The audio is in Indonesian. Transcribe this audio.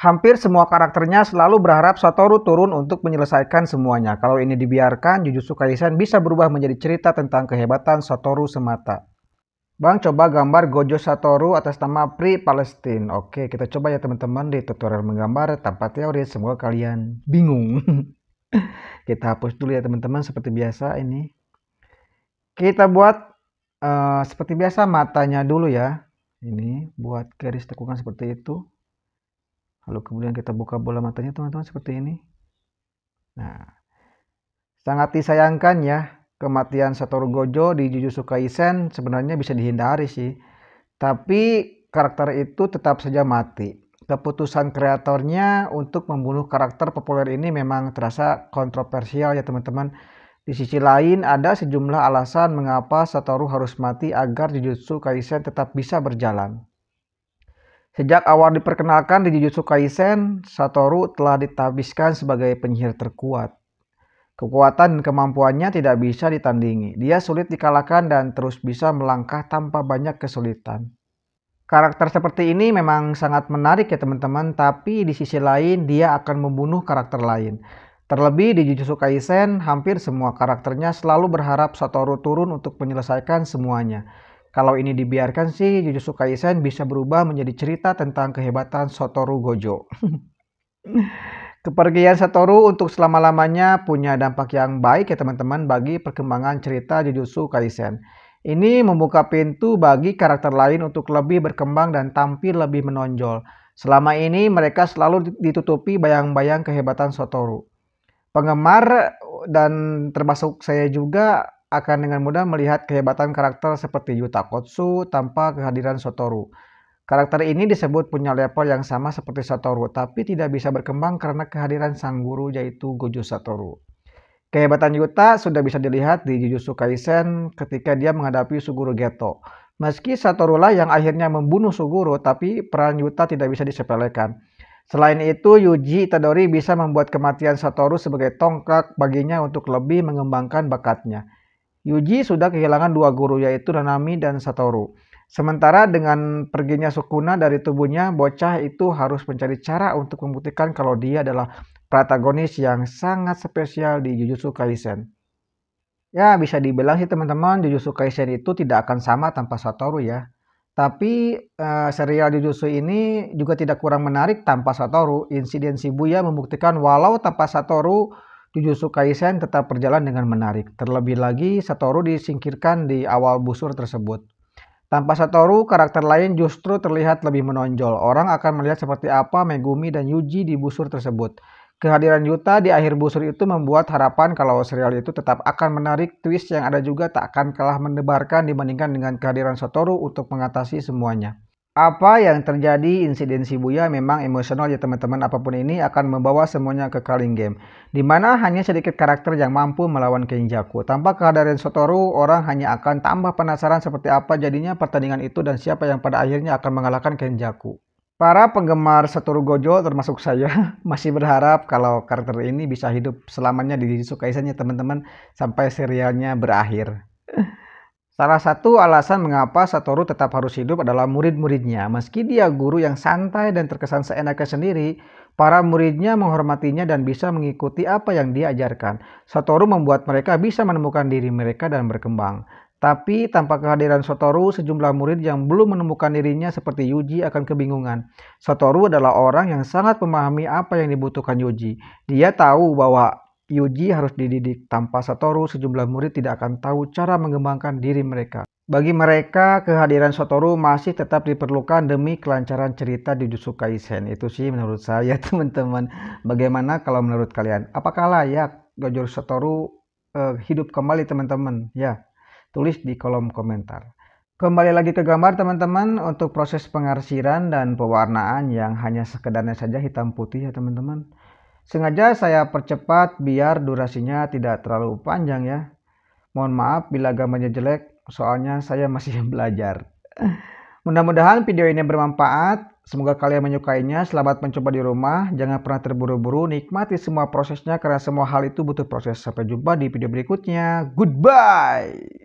hampir semua karakternya selalu berharap Satoru turun untuk menyelesaikan semuanya. Kalau ini dibiarkan, Jujutsu Kaisen bisa berubah menjadi cerita tentang kehebatan Satoru semata. Bang, coba gambar Gojo Satoru atas nama Pri Palestine. Oke, kita coba ya teman-teman di tutorial menggambar tanpa teori. Semoga kalian bingung. kita hapus dulu ya teman-teman seperti biasa ini. Kita buat uh, seperti biasa matanya dulu ya. Ini buat garis tekukan seperti itu. Lalu kemudian kita buka bola matanya teman-teman seperti ini. Nah, sangat disayangkan ya kematian Satoru Gojo di Jujutsu Kaisen sebenarnya bisa dihindari sih. Tapi karakter itu tetap saja mati. Keputusan kreatornya untuk membunuh karakter populer ini memang terasa kontroversial ya teman-teman. Di sisi lain ada sejumlah alasan mengapa Satoru harus mati agar Jujutsu Kaisen tetap bisa berjalan. Sejak awal diperkenalkan di Jujutsu Kaisen, Satoru telah ditabiskan sebagai penyihir terkuat. Kekuatan dan kemampuannya tidak bisa ditandingi. Dia sulit dikalahkan dan terus bisa melangkah tanpa banyak kesulitan. Karakter seperti ini memang sangat menarik ya teman-teman, tapi di sisi lain dia akan membunuh karakter lain. Terlebih di Jujutsu Kaisen, hampir semua karakternya selalu berharap Satoru turun untuk menyelesaikan semuanya. Kalau ini dibiarkan sih, Jujutsu Kaisen bisa berubah menjadi cerita tentang kehebatan Satoru Gojo. Kepergian Satoru untuk selama-lamanya punya dampak yang baik ya teman-teman bagi perkembangan cerita Jujutsu Kaisen. Ini membuka pintu bagi karakter lain untuk lebih berkembang dan tampil lebih menonjol. Selama ini mereka selalu ditutupi bayang-bayang kehebatan Satoru. Penggemar dan termasuk saya juga akan dengan mudah melihat kehebatan karakter seperti Yuta Kotsu tanpa kehadiran Sotoru. Karakter ini disebut punya level yang sama seperti Satoru, tapi tidak bisa berkembang karena kehadiran sang guru yaitu Gojo Satoru. Kehebatan Yuta sudah bisa dilihat di Jujutsu Kaisen ketika dia menghadapi Suguru Geto. Meski Satoru lah yang akhirnya membunuh Suguru, tapi peran Yuta tidak bisa disepelekan. Selain itu, Yuji Itadori bisa membuat kematian Satoru sebagai tongkat baginya untuk lebih mengembangkan bakatnya. Yuji sudah kehilangan dua guru yaitu Nanami dan Satoru. Sementara dengan perginya Sukuna dari tubuhnya, bocah itu harus mencari cara untuk membuktikan kalau dia adalah protagonis yang sangat spesial di Jujutsu Kaisen. Ya, bisa dibilang sih teman-teman, Jujutsu Kaisen itu tidak akan sama tanpa Satoru ya. Tapi uh, serial Jujutsu ini juga tidak kurang menarik tanpa Satoru. Insiden Shibuya membuktikan walau tanpa Satoru, Jujutsu Kaisen tetap berjalan dengan menarik. Terlebih lagi, Satoru disingkirkan di awal busur tersebut. Tanpa Satoru, karakter lain justru terlihat lebih menonjol. Orang akan melihat seperti apa Megumi dan Yuji di busur tersebut. Kehadiran Yuta di akhir busur itu membuat harapan kalau serial itu tetap akan menarik twist yang ada juga tak akan kalah mendebarkan dibandingkan dengan kehadiran Satoru untuk mengatasi semuanya apa yang terjadi insiden Shibuya memang emosional ya teman-teman apapun ini akan membawa semuanya ke Kaling Game Dimana hanya sedikit karakter yang mampu melawan Kenjaku tanpa kehadiran Sotoru orang hanya akan tambah penasaran seperti apa jadinya pertandingan itu dan siapa yang pada akhirnya akan mengalahkan Kenjaku Para penggemar Satoru Gojo termasuk saya masih berharap kalau karakter ini bisa hidup selamanya di Sukaisannya teman-teman sampai serialnya berakhir. Salah satu alasan mengapa Satoru tetap harus hidup adalah murid-muridnya. Meski dia guru yang santai dan terkesan seenaknya sendiri, para muridnya menghormatinya dan bisa mengikuti apa yang dia ajarkan. Satoru membuat mereka bisa menemukan diri mereka dan berkembang. Tapi tanpa kehadiran Satoru, sejumlah murid yang belum menemukan dirinya seperti Yuji akan kebingungan. Satoru adalah orang yang sangat memahami apa yang dibutuhkan Yuji. Dia tahu bahwa Yuji harus dididik. Tanpa Satoru, sejumlah murid tidak akan tahu cara mengembangkan diri mereka. Bagi mereka, kehadiran Satoru masih tetap diperlukan demi kelancaran cerita di Jutsu Kaisen. Itu sih menurut saya, teman-teman. Bagaimana kalau menurut kalian? Apakah layak Gojo Satoru eh, hidup kembali, teman-teman? Ya, tulis di kolom komentar. Kembali lagi ke gambar teman-teman untuk proses pengarsiran dan pewarnaan yang hanya sekedarnya saja hitam putih ya teman-teman. Sengaja saya percepat biar durasinya tidak terlalu panjang ya. Mohon maaf bila gambarnya jelek, soalnya saya masih belajar. Mudah-mudahan video ini bermanfaat. Semoga kalian menyukainya. Selamat mencoba di rumah. Jangan pernah terburu-buru. Nikmati semua prosesnya karena semua hal itu butuh proses. Sampai jumpa di video berikutnya. Goodbye.